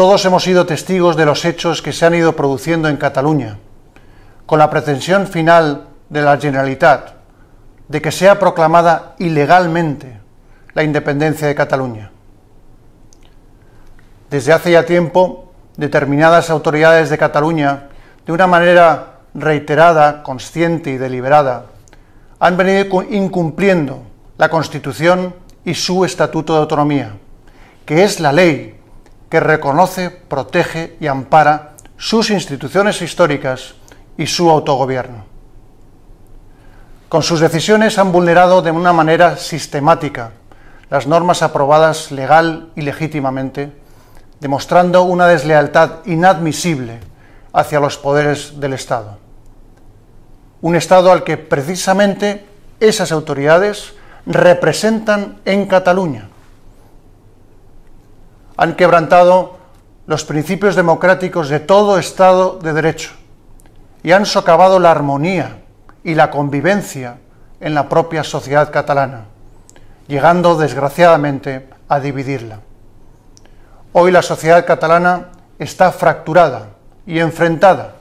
Todos hemos sido testigos de los hechos que se han ido produciendo en Cataluña, con la pretensión final de la Generalitat de que sea proclamada ilegalmente la independencia de Cataluña. Desde hace ya tiempo, determinadas autoridades de Cataluña, de una manera reiterada, consciente y deliberada, han venido incumpliendo la Constitución y su Estatuto de Autonomía, que es la ley que reconoce, protege y ampara sus instituciones históricas y su autogobierno. Con sus decisiones han vulnerado de una manera sistemática las normas aprobadas legal y legítimamente, demostrando una deslealtad inadmisible hacia los poderes del Estado. Un Estado al que precisamente esas autoridades representan en Cataluña han quebrantado los principios democráticos de todo Estado de Derecho y han socavado la armonía y la convivencia en la propia sociedad catalana, llegando desgraciadamente a dividirla. Hoy la sociedad catalana está fracturada y enfrentada